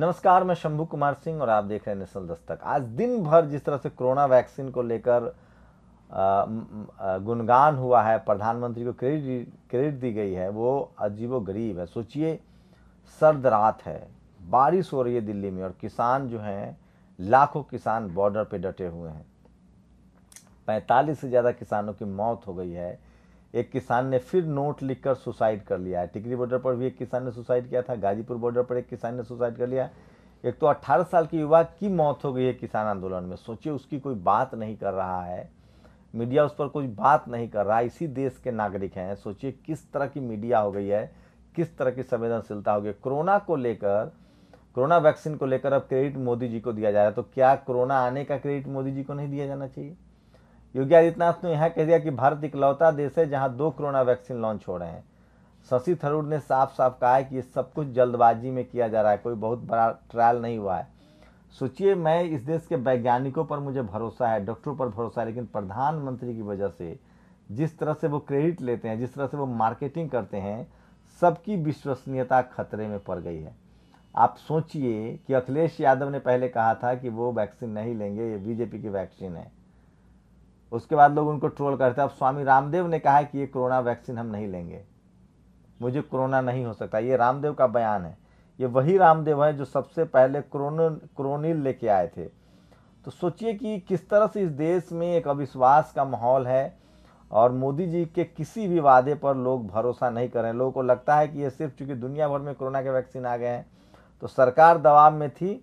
नमस्कार मैं शंभू कुमार सिंह और आप देख रहे हैं नेशनल दस्तक आज दिन भर जिस तरह से कोरोना वैक्सीन को लेकर गुणगान हुआ है प्रधानमंत्री को क्रेडिट क्रेडिट दी गई है वो अजीबो गरीब है सोचिए सर्द रात है बारिश हो रही है दिल्ली में और किसान जो हैं लाखों किसान बॉर्डर पे डटे हुए हैं पैंतालीस से ज़्यादा किसानों की मौत हो गई है एक किसान ने फिर नोट लिखकर सुसाइड कर लिया है टिकरी बॉर्डर पर भी एक किसान ने सुसाइड किया था गाजीपुर बॉर्डर पर एक किसान ने सुसाइड कर लिया एक तो 18 साल की युवा की मौत हो गई है किसान आंदोलन में सोचिए उसकी कोई बात नहीं कर रहा है मीडिया उस पर कोई बात नहीं कर रहा इसी देश के नागरिक हैं सोचिए किस तरह की मीडिया हो गई है किस तरह की संवेदनशीलता हो गई कोरोना को लेकर कोरोना वैक्सीन को लेकर अब क्रेडिट मोदी जी को दिया जा रहा है तो क्या कोरोना आने का क्रेडिट मोदी जी को नहीं दिया जाना चाहिए योगी आदित्यनाथ ने यह कह दिया कि भारत इकलौता देश है जहाँ दो कोरोना वैक्सीन लॉन्च हो रहे हैं शशि थरूर ने साफ साफ कहा है कि ये सब कुछ जल्दबाजी में किया जा रहा है कोई बहुत बड़ा ट्रायल नहीं हुआ है सोचिए मैं इस देश के वैज्ञानिकों पर मुझे भरोसा है डॉक्टरों पर भरोसा है लेकिन प्रधानमंत्री की वजह से जिस तरह से वो क्रेडिट लेते हैं जिस तरह से वो मार्केटिंग करते हैं सबकी विश्वसनीयता खतरे में पड़ गई है आप सोचिए कि अखिलेश यादव ने पहले कहा था कि वो वैक्सीन नहीं लेंगे ये बीजेपी की वैक्सीन है उसके बाद लोग उनको ट्रोल करते हैं अब स्वामी रामदेव ने कहा है कि ये कोरोना वैक्सीन हम नहीं लेंगे मुझे कोरोना नहीं हो सकता ये रामदेव का बयान है ये वही रामदेव है जो सबसे पहले क्रोन क्रोनिल लेके आए थे तो सोचिए कि किस तरह से इस देश में एक अविश्वास का माहौल है और मोदी जी के किसी भी वादे पर लोग भरोसा नहीं करें लोगों को लगता है कि ये सिर्फ चूँकि दुनिया भर में कोरोना के वैक्सीन आ गए हैं तो सरकार दबाव में थी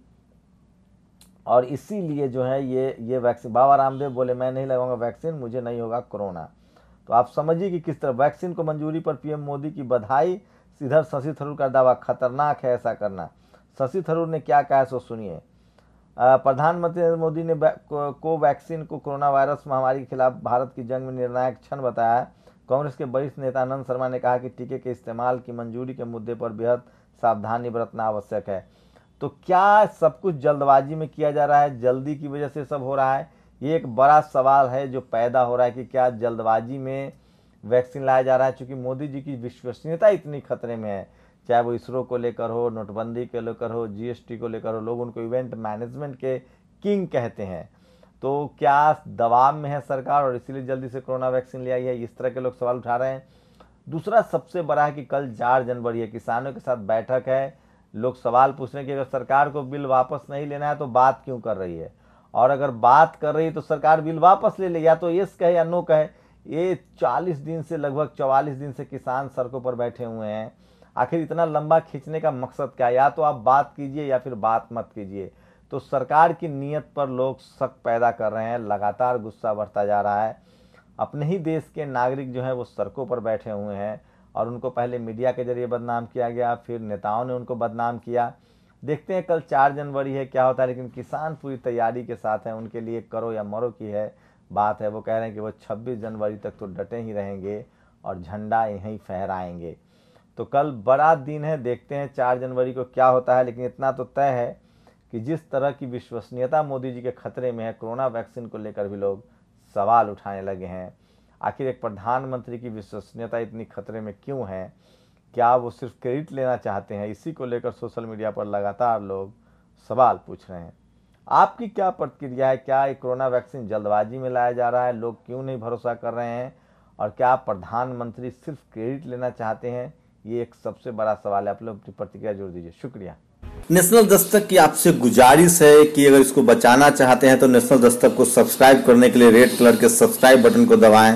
और इसीलिए जो है ये ये वैक्सीन बाबा रामदेव बोले मैं नहीं लगाऊंगा वैक्सीन मुझे नहीं होगा कोरोना तो आप समझिए कि किस तरह वैक्सीन को मंजूरी पर पीएम मोदी की बधाई सीधर शशि थरूर का दावा खतरनाक है ऐसा करना शशि थरूर ने क्या कहा सो सुनिए प्रधानमंत्री नरेंद्र मोदी ने को को कोरोना वायरस महामारी के खिलाफ भारत की जंग में निर्णायक क्षण बताया कांग्रेस के वरिष्ठ नेता आनंद शर्मा ने कहा कि टीके के इस्तेमाल की मंजूरी के मुद्दे पर बेहद सावधानी बरतना आवश्यक है तो क्या सब कुछ जल्दबाजी में किया जा रहा है जल्दी की वजह से सब हो रहा है ये एक बड़ा सवाल है जो पैदा हो रहा है कि क्या जल्दबाजी में वैक्सीन लाया जा रहा है चूंकि मोदी जी की विश्वसनीयता इतनी खतरे में है चाहे वो इसरो को लेकर हो नोटबंदी को लेकर हो जीएसटी को लेकर हो लोग उनको इवेंट मैनेजमेंट के किंग कहते हैं तो क्या दबाव में है सरकार और इसीलिए जल्दी से कोरोना वैक्सीन ले आई है इस तरह के लोग सवाल उठा रहे हैं दूसरा सबसे बड़ा है कि कल चार जनवरी है किसानों के साथ बैठक है लोग सवाल पूछ रहे हैं कि अगर सरकार को बिल वापस नहीं लेना है तो बात क्यों कर रही है और अगर बात कर रही है तो सरकार बिल वापस ले ले या तो यस कहे या नो कहे ये 40 दिन से लगभग 44 दिन से किसान सड़कों पर बैठे हुए हैं आखिर इतना लंबा खींचने का मकसद क्या है या तो आप बात कीजिए या फिर बात मत कीजिए तो सरकार की नीयत पर लोग शक पैदा कर रहे हैं लगातार गुस्सा बढ़ता जा रहा है अपने ही देश के नागरिक जो हैं वो सड़कों पर बैठे हुए हैं और उनको पहले मीडिया के जरिए बदनाम किया गया फिर नेताओं ने उनको बदनाम किया देखते हैं कल चार जनवरी है क्या होता है लेकिन किसान पूरी तैयारी के साथ हैं उनके लिए करो या मरो की है बात है वो कह रहे हैं कि वो 26 जनवरी तक तो डटे ही रहेंगे और झंडा यहीं फहराएंगे तो कल बड़ा दिन है देखते हैं चार जनवरी को क्या होता है लेकिन इतना तो तय है कि जिस तरह की विश्वसनीयता मोदी जी के खतरे में है कोरोना वैक्सीन को लेकर भी लोग सवाल उठाने लगे हैं आखिर एक प्रधानमंत्री की विश्वसनीयता इतनी खतरे में क्यों है क्या वो सिर्फ क्रेडिट लेना चाहते हैं इसी को लेकर सोशल मीडिया पर लगातार लोग सवाल पूछ रहे हैं आपकी क्या प्रतिक्रिया है क्या ये कोरोना वैक्सीन जल्दबाजी में लाया जा रहा है लोग क्यों नहीं भरोसा कर रहे हैं और क्या प्रधानमंत्री सिर्फ क्रेडिट लेना चाहते हैं ये एक सबसे बड़ा सवाल है आप लोग अपनी प्रतिक्रिया जोड़ दीजिए शुक्रिया नेशनल दस्तक की आपसे गुजारिश है कि अगर इसको बचाना चाहते हैं तो नेशनल दस्तक को सब्सक्राइब करने के लिए रेड कलर के सब्सक्राइब बटन को दबाएं